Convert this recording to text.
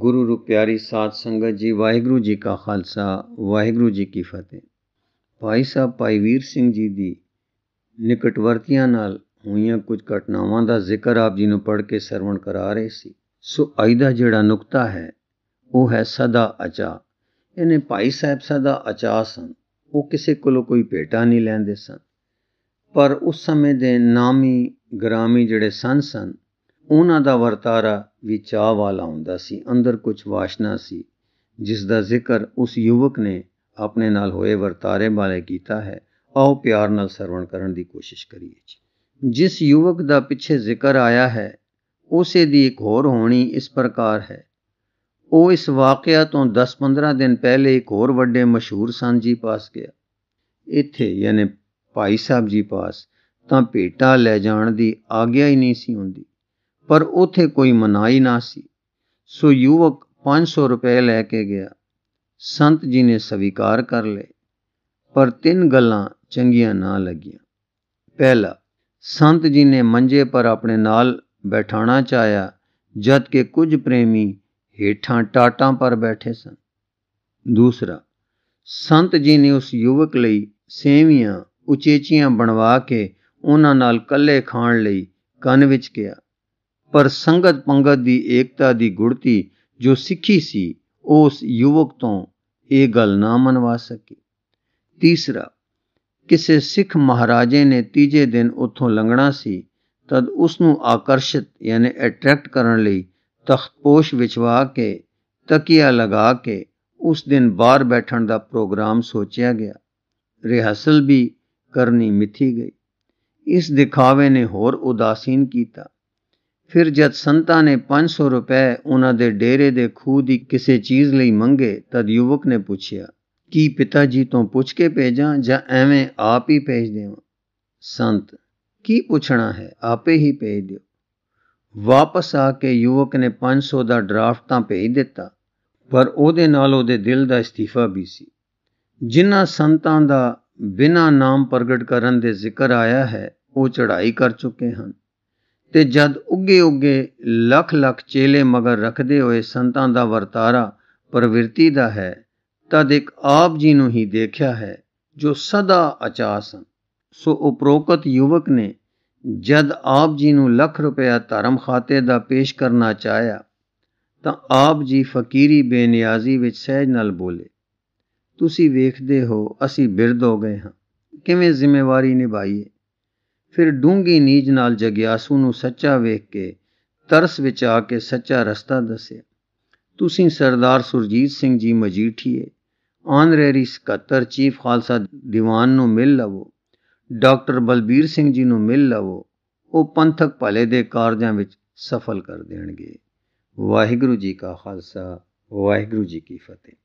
ਗੁਰੂ ਰੂਪ ਪਿਆਰੀ ਸਾਧ ਸੰਗਤ ਜੀ ਵਾਹਿਗੁਰੂ ਜੀ ਕਾ ਖਾਲਸਾ ਵਾਹਿਗੁਰੂ ਜੀ ਕੀ ਫਤਿਹ ਭਾਈ ਸਾਹਿਬ ਭਾਈ ਵੀਰ ਸਿੰਘ ਜੀ ਦੀ ਨਿਕਟਵਰਤੀਆਂ ਨਾਲ ਹੋਈਆਂ ਕੁਝ ਘਟਨਾਵਾਂ ਦਾ ਜ਼ਿਕਰ ਆਪ ਜੀ ਨੂੰ ਪੜ੍ਹ ਕੇ ਸਰਵਣ ਕਰਾ ਰਹੇ ਸੀ ਸੋ ਅੱਜ ਦਾ ਜਿਹੜਾ ਨੁਕਤਾ ਹੈ ਉਹ ਹੈ ਸਦਾ ਅਚਾ ਇਹਨੇ ਭਾਈ ਸਾਹਿਬ ਸਦਾ ਅਚਾ ਸਨ ਉਹ ਕਿਸੇ ਕੋਲੋਂ ਕੋਈ ਭੇਟਾ ਨਹੀਂ ਲੈਂਦੇ ਸਨ ਪਰ ਉਸ ਸਮੇਂ ਦੇ ਨਾਮੀ ਗ੍ਰਾਮੀ ਜਿਹੜੇ ਸੰਸਨ ਸਨ ਉਹਨਾਂ ਦਾ ਵਰਤਾਰਾ ਵੀ ਚਾਹ ਵਾਲਾ ਹੁੰਦਾ ਸੀ ਅੰਦਰ ਕੁਝ ਵਾਸ਼ਨਾ ਸੀ ਜਿਸ ਦਾ ਜ਼ਿਕਰ ਉਸ ਯੁਵਕ ਨੇ ਆਪਣੇ ਨਾਲ ਹੋਏ ਵਰਤਾਰੇ ਬਾਰੇ ਕੀਤਾ ਹੈ ਆਓ ਪਿਆਰ ਨਾਲ ਸਰਵਣ ਕਰਨ ਦੀ ਕੋਸ਼ਿਸ਼ ਕਰੀਏ ਜੀ ਜਿਸ ਯੁਵਕ ਦਾ ਪਿੱਛੇ ਜ਼ਿਕਰ ਆਇਆ ਹੈ ਉਸੇ ਦੀ ਇੱਕ ਹੋਰ ਹੋਣੀ ਇਸ ਪ੍ਰਕਾਰ ਹੈ ਉਹ ਇਸ ਵਾਕਿਆ ਤੋਂ 10-15 ਦਿਨ ਪਹਿਲੇ ਇੱਕ ਹੋਰ ਵੱਡੇ ਮਸ਼ਹੂਰ ਸਾਂਝੀ ਪਾਸ ਗਿਆ ਇੱਥੇ ਯਾਨੀ ਭਾਈ ਸਾਹਿਬ ਜੀ ਪਾਸ ਤਾਂ ਭੇਟਾ ਲੈ ਜਾਣ ਦੀ ਆਗਿਆ ਹੀ ਨਹੀਂ ਸੀ ਹੁੰਦੀ ਪਰ ਉਥੇ ਕੋਈ ਮਨਾਈ ਨਾ ਸੀ ਸੋ ਯੁਵਕ 500 ਰੁਪਏ ਲੈ ਕੇ ਗਿਆ ਸੰਤ ਜੀ ਨੇ ਸਵੀਕਾਰ ਕਰ ਲਏ ਪਰ ਤਿੰਨ ਗੱਲਾਂ ਚੰਗੀਆਂ ਨਾ ਲੱਗੀਆਂ ਪਹਿਲਾ ਸੰਤ ਜੀ ਨੇ ਮੰਜੇ ਪਰ ਆਪਣੇ ਨਾਲ ਬੈਠਾਣਾ ਚਾਹਿਆ ਜਦ ਕਿ ਕੁਝ ਪ੍ਰੇਮੀ ਹੇਠਾਂ ਟਾਟਾਂ ਪਰ ਬੈਠੇ ਸਨ ਦੂਸਰਾ ਸੰਤ ਜੀ ਨੇ ਉਸ ਯੁਵਕ ਲਈ ਸੇਵੀਆਂ ਉਚੇਚੀਆਂ ਬਣਵਾ ਕੇ ਉਹਨਾਂ ਨਾਲ ਕੱਲੇ ਖਾਣ ਲਈ ਕੰਨ ਵਿੱਚ ਕਿਹਾ ਪਰ ਸੰਗਤ ਪੰਗਤ ਦੀ ਏਕਤਾ ਦੀ ਗੁੜਤੀ ਜੋ ਸਿੱਖੀ ਸੀ ਉਸ ਯੁਵਕ ਤੋਂ ਇਹ ਗੱਲ ਨਾ ਮੰਨਵਾ ਸਕੀ ਤੀਸਰਾ ਕਿਸੇ ਸਿੱਖ ਮਹਾਰਾਜੇ ਨੇ ਤੀਜੇ ਦਿਨ ਉੱਥੋਂ ਲੰਘਣਾ ਸੀ ਤਦ ਉਸ ਨੂੰ ਆਕਰਸ਼ਿਤ ਯਾਨੀ ਅਟਰੈਕਟ ਕਰਨ ਲਈ ਤਖਤਪੋਸ਼ ਵਿਛਵਾ ਕੇ ਤਕੀਆ ਲਗਾ ਕੇ ਉਸ ਦਿਨ ਬਾਹਰ ਬੈਠਣ ਦਾ ਪ੍ਰੋਗਰਾਮ ਸੋਚਿਆ ਗਿਆ ਰਿਹਸਲ ਵੀ ਕਰਨੀ ਮਿੱਥੀ ਗਈ ਇਸ ਦਿਖਾਵੇ ਨੇ ਹੋਰ ਉਦਾਸੀਨ ਕੀਤਾ ਫਿਰ ਜਦ ਸੰਤਾਂ ਨੇ 500 ਰੁਪਏ ਉਹਨਾਂ ਦੇ ਡੇਰੇ ਦੇ ਖੂਹ ਦੀ ਕਿਸੇ ਚੀਜ਼ ਲਈ ਮੰਗੇ ਤਦ ਯੁਵਕ ਨੇ ਪੁੱਛਿਆ ਕੀ ਪਿਤਾ ਜੀ ਤੋਂ ਪੁੱਛ ਕੇ ਭੇਜਾਂ ਜਾਂ ਐਵੇਂ ਆਪ ਹੀ ਭੇਜ ਦੇਵਾਂ ਸੰਤ ਕੀ ਪੁੱਛਣਾ ਹੈ ਆਪੇ ਹੀ ਭੇਜ ਦਿਓ ਵਾਪਸ ਆ ਕੇ ਯੁਵਕ ਨੇ 500 ਦਾ ਡਰਾਫਟ ਤਾਂ ਭੇਜ ਦਿੱਤਾ ਪਰ ਉਹਦੇ ਨਾਲ ਉਹਦੇ ਦਿਲ ਦਾ ਇਸਤੀਫਾ ਵੀ ਸੀ ਜਿਨ੍ਹਾਂ ਸੰਤਾਂ ਦਾ ਬਿਨਾਂ ਨਾਮ ਪ੍ਰਗਟ ਕਰਨ ਦੇ ਜ਼ਿਕਰ ਆਇਆ ਹੈ ਉਹ ਚੜ੍ਹਾਈ ਕਰ ਚੁੱਕੇ ਹਨ ਤੇ ਜਦ ਉੱਗੇ ਉੱਗੇ ਲੱਖ ਲੱਖ ਚੇਲੇ ਮਗਰ ਰੱਖਦੇ ਹੋਏ ਸੰਤਾਂ ਦਾ ਵਰਤਾਰਾ ਪ੍ਰਵਿਰਤੀ ਦਾ ਹੈ ਤਦ ਇੱਕ ਆਪ ਜੀ ਨੂੰ ਹੀ ਦੇਖਿਆ ਹੈ ਜੋ ਸਦਾ ਅਚਾਸਨ ਸੋ ਉਪਰੋਕਤ ਯੁਵਕ ਨੇ ਜਦ ਆਪ ਜੀ ਨੂੰ ਲੱਖ ਰੁਪਇਆ ਧਰਮ ਖਾਤੇ ਦਾ ਪੇਸ਼ ਕਰਨਾ ਚਾਹਿਆ ਤਾਂ ਆਪ ਜੀ ਫਕੀਰੀ ਬੇਨਿਆਜ਼ੀ ਵਿੱਚ ਸਹਿਜ ਨਾਲ ਬੋਲੇ ਤੁਸੀਂ ਵੇਖਦੇ ਹੋ ਅਸੀਂ ਬਿਰਦ ਹੋ ਗਏ ਹਾਂ ਕਿਵੇਂ ਜ਼ਿੰਮੇਵਾਰੀ ਨਿਭਾਈਏ ਫਿਰ ਡੂੰਗੀ ਨੀਜ ਨਾਲ ਜਗਿਆਸੂ ਨੂੰ ਸੱਚਾ ਵੇਖ ਕੇ ਤਰਸ ਵਿੱਚ ਆ ਕੇ ਸੱਚਾ ਰਸਤਾ ਦੱਸਿਆ ਤੁਸੀਂ ਸਰਦਾਰ ਸੁਰਜੀਤ ਸਿੰਘ ਜੀ ਮਜੀਠੀਏ ਆਨਰੇਰੀ ਸਕੱਤਰ ਚੀਫ ਖਾਲਸਾ ਦੀਵਾਨ ਨੂੰ ਮਿਲ ਲਵੋ ਡਾਕਟਰ ਬਲਬੀਰ ਸਿੰਘ ਜੀ ਨੂੰ ਮਿਲ ਲਵੋ ਉਹ ਪੰਥਕ ਭਲੇ ਦੇ ਕਾਰਜਾਂ ਵਿੱਚ ਸਫਲ ਕਰ ਦੇਣਗੇ ਵਾਹਿਗੁਰੂ ਜੀ ਕਾ ਖਾਲਸਾ ਵਾਹਿਗੁਰੂ ਜੀ ਕੀ ਫਤਿਹ